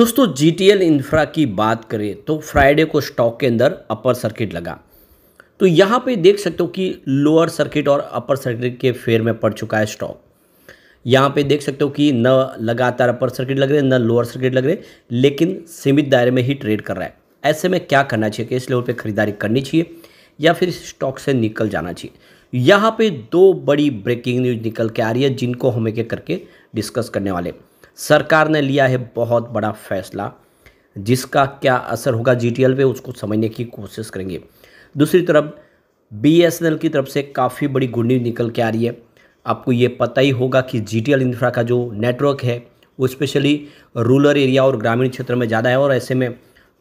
दोस्तों G T L infra की बात करें तो फ्राइडे को स्टॉक के अंदर अपर सर्किट लगा तो यहाँ पे देख सकते हो कि लोअर सर्किट और अपर सर्किट के फेयर में पड़ चुका है स्टॉक यहाँ पे देख सकते हो कि न लगातार अपर सर्किट लग रहे न लोअर सर्किट लग रहे लेकिन सीमित दायरे में ही ट्रेड कर रहा है ऐसे में क्या करना चाहिए कि इस लेवल पर खरीदारी करनी चाहिए या फिर इस स्टॉक से निकल जाना चाहिए यहाँ पे दो बड़ी ब्रेकिंग न्यूज निकल के आ रही है जिनको हम एक करके डिस्कस करने वाले हैं सरकार ने लिया है बहुत बड़ा फैसला जिसका क्या असर होगा जी पे उसको समझने की कोशिश करेंगे दूसरी तरफ बी की तरफ से काफ़ी बड़ी गुड न्यूज निकल के आ रही है आपको ये पता ही होगा कि जी टी इंफ्रा का जो नेटवर्क है वो स्पेशली रूरल एरिया और ग्रामीण क्षेत्र में ज़्यादा है और ऐसे में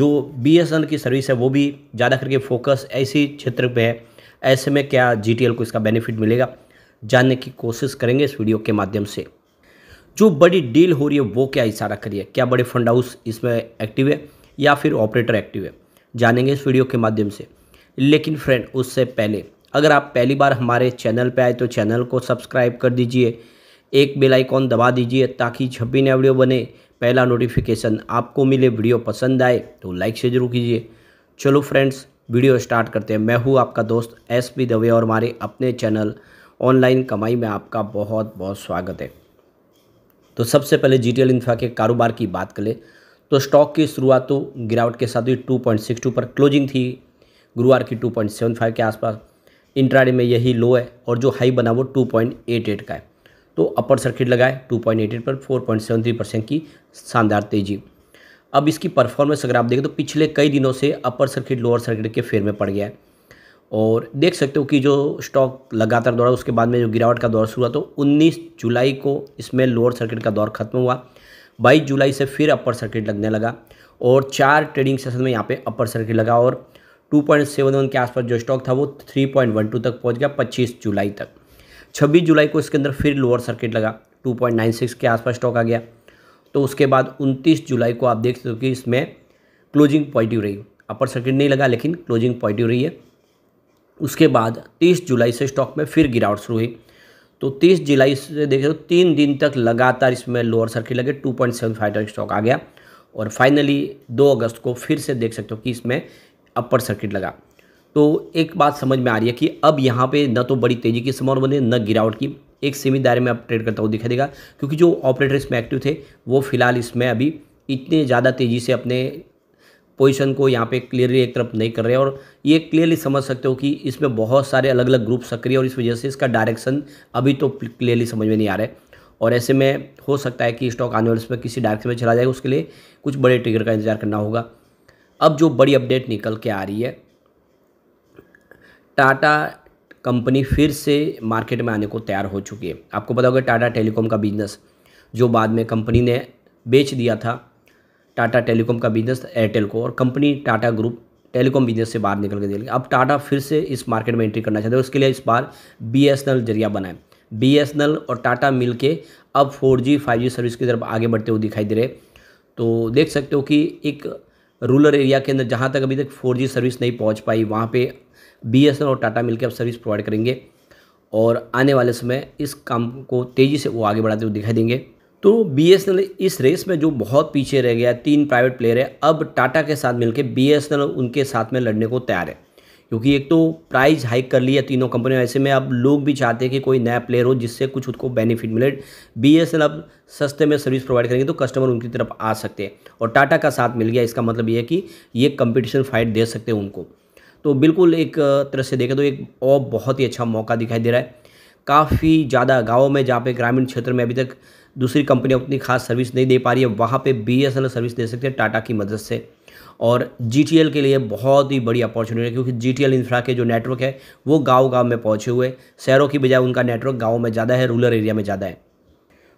जो बी की सर्विस है वो भी ज़्यादा करके फोकस ऐसे क्षेत्र पर है ऐसे में क्या जी को इसका बेनिफिट मिलेगा जानने की कोशिश करेंगे इस वीडियो के माध्यम से जो बड़ी डील हो रही है वो क्या इशारा करिए क्या बड़े फंड हाउस इसमें एक्टिव है या फिर ऑपरेटर एक्टिव है जानेंगे इस वीडियो के माध्यम से लेकिन फ्रेंड उससे पहले अगर आप पहली बार हमारे चैनल पर आए तो चैनल को सब्सक्राइब कर दीजिए एक बेल आइकॉन दबा दीजिए ताकि जब भी नया वीडियो बने पहला नोटिफिकेशन आपको मिले वीडियो पसंद आए तो लाइक से जरूर कीजिए चलो फ्रेंड्स वीडियो स्टार्ट करते हैं मैं हूँ आपका दोस्त एस पी दवे और हमारे अपने चैनल ऑनलाइन कमाई में आपका बहुत बहुत स्वागत है तो सबसे पहले जी टी के कारोबार की बात करें तो स्टॉक की शुरुआत तो गिरावट के साथ हुई 2.62 पर क्लोजिंग थी गुरुवार की 2.75 के आसपास इंट्राडे में यही लो है और जो हाई बना वो 2.88 का है तो अपर सर्किट लगाए 2.88 पर 4.73 परसेंट की शानदार तेज़ी अब इसकी परफॉर्मेंस अगर आप देखें तो पिछले कई दिनों से अपर सर्किट लोअर सर्किट के फेर में पड़ गया है और देख सकते हो कि जो स्टॉक लगातार दौड़ा उसके बाद में जो गिरावट का दौर शुरू हुआ तो 19 जुलाई को इसमें लोअर सर्किट का दौर खत्म हुआ 22 जुलाई से फिर अपर सर्किट लगने लगा और चार ट्रेडिंग सेशन में यहाँ पे अपर सर्किट लगा और 2.71 के आसपास जो स्टॉक था वो 3.12 तक पहुँच गया पच्चीस जुलाई तक छब्बीस जुलाई को इसके अंदर फिर लोअर सर्किट लगा टू के आसपास स्टॉक आ गया तो उसके बाद उनतीस जुलाई को आप देख सकते हो कि इसमें क्लोजिंग पॉजिटिव रही अपर सर्किट नहीं लगा लेकिन क्लोजिंग पॉजिटिव रही है उसके बाद 30 जुलाई से स्टॉक में फिर गिरावट शुरू हुई तो 30 जुलाई से देखे तो तीन दिन तक लगातार इसमें लोअर सर्किट लगे टू पॉइंट सेवन फाइव तक स्टॉक आ गया और फाइनली 2 अगस्त को फिर से देख सकते हो कि इसमें अपर सर्किट लगा तो एक बात समझ में आ रही है कि अब यहाँ पे न तो बड़ी तेज़ी की समान बनी न गिरावट की एक सीमित दायरे में आप ट्रेड करता हुआ दिखाई देगा क्योंकि जो ऑपरेटर इसमें एक्टिव थे वो फिलहाल इसमें अभी इतने ज़्यादा तेज़ी से अपने पोजीशन को यहाँ पे क्लियरली एक तरफ नहीं कर रहे और ये क्लियरली समझ सकते हो कि इसमें बहुत सारे अलग अलग ग्रुप सक्रिय और इस वजह से इसका डायरेक्शन अभी तो क्लियरली समझ में नहीं आ रहा है और ऐसे में हो सकता है कि स्टॉक आने वाले समय किसी डायरेक्शन में चला जाएगा उसके लिए कुछ बड़े ट्रिगर का इंतजार करना होगा अब जो बड़ी अपडेट निकल के आ रही है टाटा कंपनी फिर से मार्केट में आने को तैयार हो चुकी है आपको पता होगा टाटा टेलीकॉम का बिजनेस जो बाद में कंपनी ने बेच दिया था टाटा टेलीकॉम का बिजनेस एयरटेल को और company Tata group telecom business से बाहर निकल के देगी अब टाटा फिर से इस मार्केट में एंट्री करना चाहते हैं उसके लिए इस बार बी जरिया बनाए बी और टाटा मिल के अब four G five G service की तरफ आगे बढ़ते हुए दिखाई दे रहे तो देख सकते हो कि एक रूरल एरिया के अंदर जहाँ तक अभी तक फोर जी सर्विस नहीं पहुँच पाई वहाँ पे बी और टाटा मिलकर अब सर्विस प्रोवाइड करेंगे और आने वाले समय इस काम को तेज़ी से वो आगे बढ़ाते हुए दिखाई देंगे तो बी इस रेस में जो बहुत पीछे रह गया तीन प्राइवेट प्लेयर है अब टाटा के साथ मिलकर बी उनके साथ में लड़ने को तैयार है क्योंकि एक तो प्राइस हाइक कर लिया तीनों कंपनियों ऐसे में अब लोग भी चाहते हैं कि कोई नया प्लेयर हो जिससे कुछ उसको बेनिफिट मिले बी अब सस्ते में सर्विस प्रोवाइड करेंगे तो कस्टमर उनकी तरफ आ सकते हैं और टाटा का साथ मिल गया इसका मतलब ये है कि ये कंपटीशन फाइट दे सकते हैं उनको तो बिल्कुल एक तरह से देखें तो एक और बहुत ही अच्छा मौका दिखाई दे रहा है काफ़ी ज़्यादा गाँव में जहाँ पे ग्रामीण क्षेत्र में अभी तक दूसरी कंपनी उतनी खास सर्विस नहीं दे पा रही है वहाँ पे बी सर्विस दे सकते हैं टाटा की मदद से और जी के लिए बहुत ही बड़ी अपॉर्चुनिटी है क्योंकि जी इंफ्रा के जो नेटवर्क है वो गाँव गाँव में पहुँचे हुए शहरों की बजाय उनका नेटवर्क गाँव में ज़्यादा है रूरल एरिया में ज़्यादा है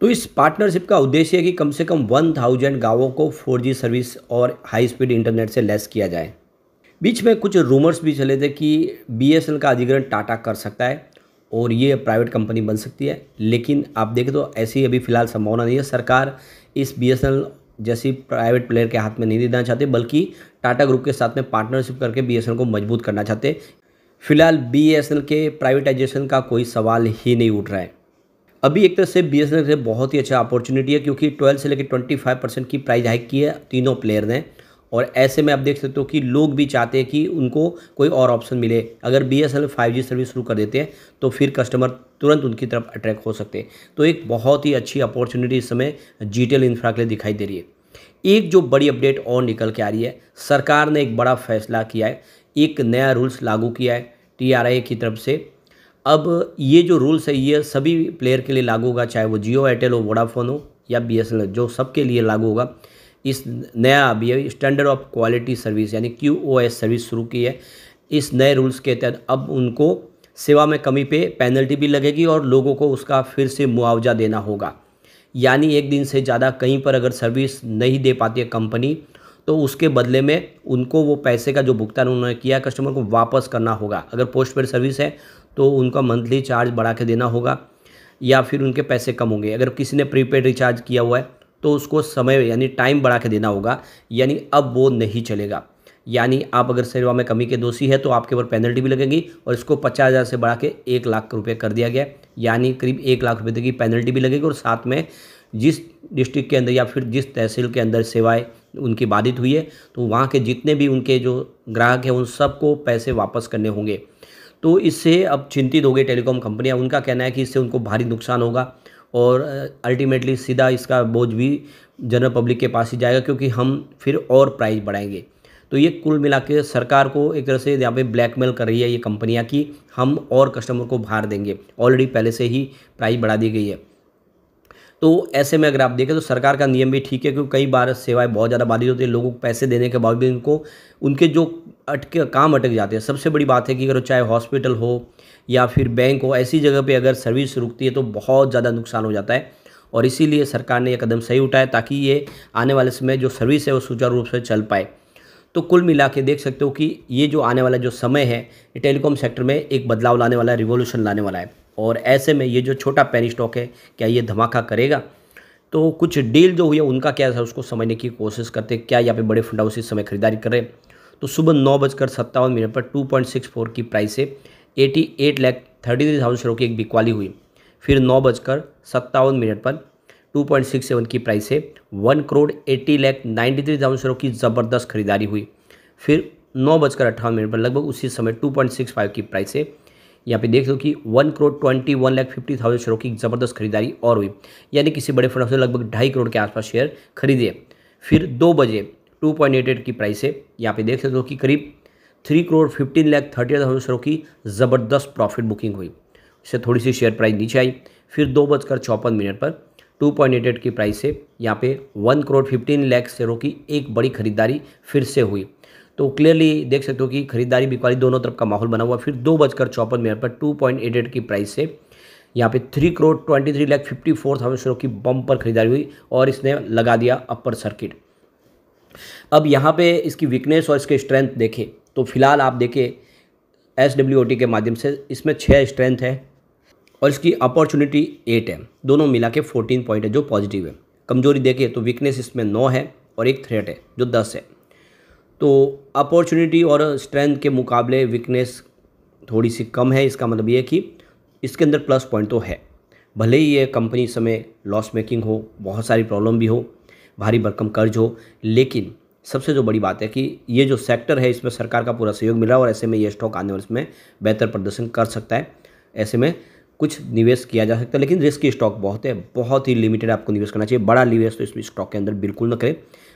तो इस पार्टनरशिप का उद्देश्य है कि कम से कम वन थाउजेंड को फोर सर्विस और हाई स्पीड इंटरनेट से लेस किया जाए बीच में कुछ रूमर्स भी चले थे कि बी का अधिग्रहण टाटा कर सकता है और ये प्राइवेट कंपनी बन सकती है लेकिन आप देखें तो ऐसी अभी फ़िलहाल संभावना नहीं है सरकार इस बी जैसी प्राइवेट प्लेयर के हाथ में नहीं देना चाहते बल्कि टाटा ग्रुप के साथ में पार्टनरशिप करके बी को मजबूत करना चाहते फिलहाल बी के प्राइवेटाइजेशन का कोई सवाल ही नहीं उठ रहा है अभी एक तरह से बी एस बहुत ही अच्छा अपॉर्चुनिटी है क्योंकि ट्वेल्थ से लेकर ट्वेंटी परसेंट की प्राइज़ हाइक की है तीनों प्लेयर ने और ऐसे में आप देख सकते हो कि लोग भी चाहते हैं कि उनको कोई और ऑप्शन मिले अगर B S L five G service शुरू कर देते हैं तो फिर कस्टमर तुरंत उनकी तरफ अट्रैक्ट हो सकते हैं तो एक बहुत ही अच्छी अपॉर्चुनिटी इस समय जीटेल इंफ्रा के लिए दिखाई दे रही है एक जो बड़ी अपडेट और निकल के आ रही है सरकार ने एक बड़ा फैसला किया है एक नया रूल्स लागू किया है टी की तरफ से अब ये जो रूल्स है ये सभी प्लेयर के लिए लागू होगा चाहे वो जियो एयरटेल हो वोडाफोन हो या बी जो सबके लिए लागू होगा इस नया अभी स्टैंडर्ड ऑफ क्वालिटी सर्विस यानी क्यू ओ एस सर्विस शुरू की है इस नए रूल्स के तहत अब उनको सेवा में कमी पे पेनल्टी भी लगेगी और लोगों को उसका फिर से मुआवजा देना होगा यानी एक दिन से ज़्यादा कहीं पर अगर सर्विस नहीं दे पाती है कंपनी तो उसके बदले में उनको वो पैसे का जो भुगतान उन्होंने किया कस्टमर को वापस करना होगा अगर पोस्ट पेड सर्विस है तो उनका मंथली चार्ज बढ़ा के देना होगा या फिर उनके पैसे कम होंगे अगर किसी ने प्रीपेड रिचार्ज किया हुआ है तो उसको समय यानी टाइम बढ़ा के देना होगा यानी अब वो नहीं चलेगा यानी आप अगर सेवा में कमी के दोषी है तो आपके ऊपर पेनल्टी भी लगेगी और इसको पचास हज़ार से बढ़ा के एक लाख रुपये कर दिया गया यानी करीब एक लाख रुपये की पेनल्टी भी लगेगी और साथ में जिस डिस्ट्रिक्ट के अंदर या फिर जिस तहसील के अंदर सेवाएं उनकी बाधित हुई है तो वहाँ के जितने भी उनके जो ग्राहक हैं उन सबको पैसे वापस करने होंगे तो इससे अब चिंतित हो गए टेलीकॉम कंपनियाँ उनका कहना है कि इससे उनको भारी नुकसान होगा और अल्टीमेटली सीधा इसका बोझ भी जनरल पब्लिक के पास ही जाएगा क्योंकि हम फिर और प्राइस बढ़ाएंगे तो ये कुल मिला के सरकार को एक तरह से यहाँ पे ब्लैकमेल कर रही है ये कंपनियाँ कि हम और कस्टमर को भार देंगे ऑलरेडी पहले से ही प्राइस बढ़ा दी गई है तो ऐसे में अगर आप देखें तो सरकार का नियम भी ठीक है क्योंकि कई बार सेवाएं बहुत ज़्यादा बाधित होती है लोगों को पैसे देने के बावजूद इनको उनके जो अटके काम अटक जाते हैं सबसे बड़ी बात है कि अगर चाहे हॉस्पिटल हो या फिर बैंक हो ऐसी जगह पर अगर सर्विस रुकती है तो बहुत ज़्यादा नुकसान हो जाता है और इसीलिए सरकार ने यह कदम सही उठाया ताकि ये आने वाले समय जो सर्विस है वो सुचारू रूप से चल पाए तो कुल मिला के देख सकते हो कि ये जो आने वाला जो समय है ये टेलीकॉम सेक्टर में एक बदलाव लाने वाला है रिवोल्यूशन लाने वाला है और ऐसे में ये जो छोटा पैनी स्टॉक है क्या ये धमाका करेगा तो कुछ डील जो हुई है उनका क्या है उसको समझने की कोशिश करते हैं क्या यहाँ पे बड़े फंड हाउस इस समय खरीदारी कर रहे हैं तो सुबह नौ बजकर सत्तावन मिनट पर टू पॉइंट सिक्स फोर की प्राइस से eighty eight lakh thirty three thousand शेयरों की एक बिकवाली हुई फिर नौ बजकर सत्तावन मिनट पर टू पॉइंट सिक्स सेवन की प्राइस से one crore eighty lakh ninety three thousand शेयरों की ज़बरदस्त खरीदारी हुई फिर नौ बजकर अट्ठावन मिनट पर लगभग उसी समय टू पॉइंट सिक्स फाइव की प्राइस से यहाँ पे देख दो कि one crore twenty one lakh fifty thousand शेयरों की ज़बरदस्त खरीदारी और हुई यानी किसी बड़े फंड से लगभग ढाई करोड़ के आसपास शेयर खरीदे फिर दो बजे टू पॉइंट एट एट की प्राइस है यहाँ पे देख सकते हो कि करीब three crore fifteen lakh thirty thousand शेयरों की ज़बरदस्त प्रॉफिट बुकिंग हुई इससे थोड़ी सी शेयर प्राइस नीचे आई फिर दो बजकर चौपन मिनट पर टू पॉइंट एट एट की प्राइस से यहाँ पे वन करोड़ फिफ्टीन लाख शेयरों की एक बड़ी खरीदारी फिर से हुई तो क्लियरली देख सकते हो कि खरीदारी बिकवाली दोनों तरफ का माहौल बना हुआ फिर दो बजकर चौपन मिनट पर टू पॉइंट एट एट की प्राइस से यहाँ पे three crore twenty three lakh fifty four thousand शेयरों की बम पर खरीदारी हुई और इसने लगा दिया अपर सर्किट अब यहाँ पे इसकी वीकनेस और इसके स्ट्रेंथ देखें तो फिलहाल आप देखें एस डब्ल्यू ओ टी के माध्यम से इसमें छः स्ट्रेंथ है और इसकी अपॉर्चुनिटी एट है दोनों मिला के फोर्टीन पॉइंट है जो पॉजिटिव है कमजोरी देखें तो वीकनेस इसमें नौ है और एक थ्रेट है जो दस है तो अपॉर्चुनिटी और स्ट्रेंथ के मुकाबले वीकनेस थोड़ी सी कम है इसका मतलब ये कि इसके अंदर प्लस पॉइंट तो है भले ही ये कंपनी समय लॉस मेकिंग हो बहुत सारी प्रॉब्लम भी हो भारी भरकम कर्ज हो लेकिन सबसे जो बड़ी बात है कि ये जो सेक्टर है इसमें सरकार का पूरा सहयोग मिला और ऐसे में ये स्टॉक आने वर्ष में बेहतर प्रदर्शन कर सकता है ऐसे में कुछ निवेश किया जा सकता है लेकिन रिस्की स्टॉक बहुत है बहुत ही लिमिटेड आपको निवेश करना चाहिए बड़ा निवेश तो इस स्टॉक के अंदर बिल्कुल न करें